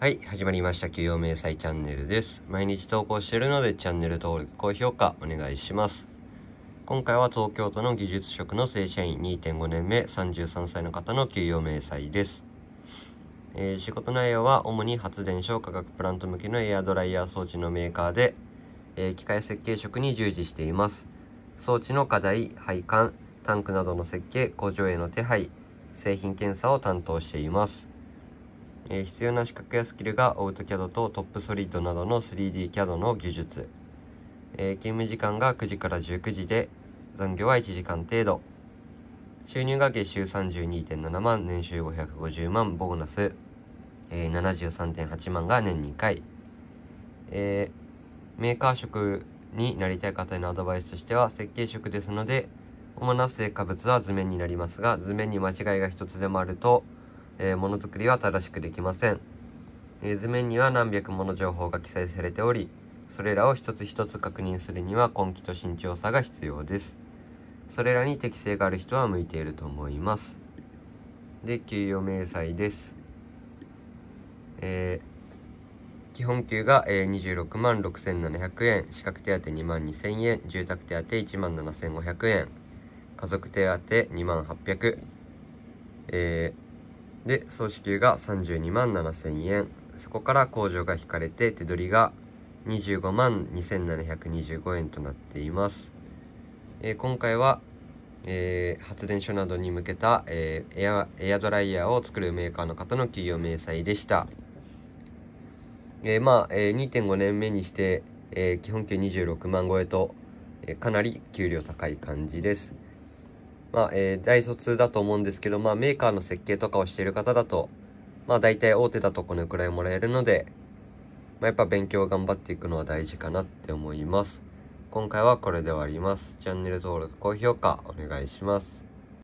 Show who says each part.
Speaker 1: はい、始まりました。給与明細チャンネルです。毎日投稿しているのでチャンネル登録、高評価お願いします。今回は東京都の技術職の正社員2.5年目33歳の方の給与明細です。えー、仕事内容は主に発電所価学プラント向けのエアドライヤー装置のメーカーで、えー、機械設計職に従事しています。装置の課題、配管、タンクなどの設計、工場への手配、製品検査を担当しています。え必要な資格やスキルがオートキ c a d とトップソリッドなどの 3DCAD の技術、え勤務時間が9時から19時で残業は1時間程度収入が月収32.7万年収550万ボーナス、え73.8万が年2回、えメーカー職になりたい方へのアドバイスとしては設計職ですので主な成果物は図面になりますが図面に間違いが一つでもあるとえー、ものづくりは正しくできません、えー、図面には何百もの情報が記載されておりそれらを一つ一つ確認するには根気と慎重さが必要ですそれらに適性がある人は向いていると思いますで給与明細です、えー、基本給が、え26万6700円資格手当2万2000円住宅手当1万7500円家族手当2万800円えーで総支給が32万7000円そこから控除が引かれて手取りが25万2725円となっています、えー、今回は、えー、発電所などに向けた、えー、エアエアドライヤーを作るメーカーの方の企業明細でした、えー、まあ、えー、2.5年目にして、えー、基本給26万超えと、えー、かなり給料高い感じですまあ、えー、大卒だと思うんですけど、まあ、メーカーの設計とかをしている方だと、まあ、大体大手だとこのくらいもらえるので、まあ、やっぱ勉強頑張っていくのは大事かなって思います。今回はこれで終わります。チャンネル登録、高評価お願いします。